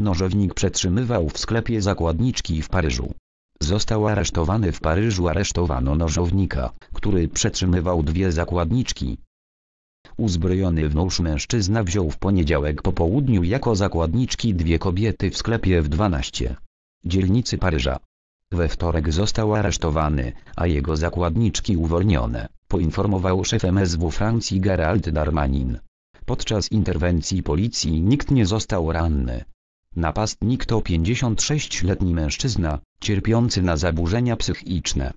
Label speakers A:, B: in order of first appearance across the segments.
A: Nożownik przetrzymywał w sklepie zakładniczki w Paryżu. Został aresztowany w Paryżu aresztowano nożownika, który przetrzymywał dwie zakładniczki. Uzbrojony w nóż mężczyzna wziął w poniedziałek po południu jako zakładniczki dwie kobiety w sklepie w 12. dzielnicy Paryża. We wtorek został aresztowany, a jego zakładniczki uwolnione, poinformował szef MSW Francji Gerald Darmanin. Podczas interwencji policji nikt nie został ranny. Napastnik to 56-letni mężczyzna, cierpiący na zaburzenia psychiczne.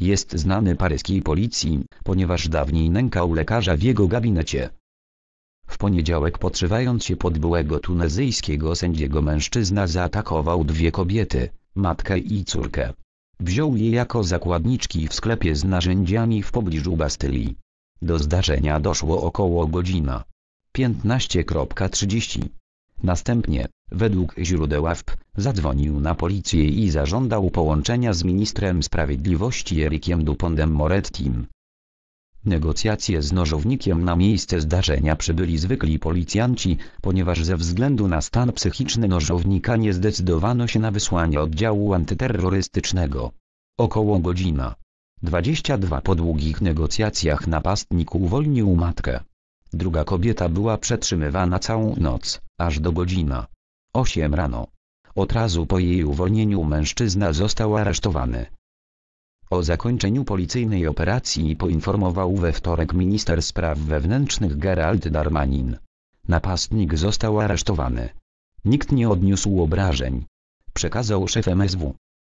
A: Jest znany paryskiej policji, ponieważ dawniej nękał lekarza w jego gabinecie. W poniedziałek podszywając się pod byłego tunezyjskiego sędziego mężczyzna zaatakował dwie kobiety, matkę i córkę. Wziął je jako zakładniczki w sklepie z narzędziami w pobliżu Bastylii. Do zdarzenia doszło około godzina 15.30. Następnie, według źródeł AFP, zadzwonił na policję i zażądał połączenia z ministrem sprawiedliwości Erikiem Dupondem Morettim. Negocjacje z nożownikiem na miejsce zdarzenia przybyli zwykli policjanci, ponieważ ze względu na stan psychiczny nożownika nie zdecydowano się na wysłanie oddziału antyterrorystycznego. Około godzina 22 po długich negocjacjach napastnik uwolnił matkę. Druga kobieta była przetrzymywana całą noc aż do godzina 8 rano. Od razu po jej uwolnieniu mężczyzna został aresztowany. O zakończeniu policyjnej operacji poinformował we wtorek minister spraw wewnętrznych Gerald Darmanin. Napastnik został aresztowany. Nikt nie odniósł obrażeń. Przekazał szef MSW.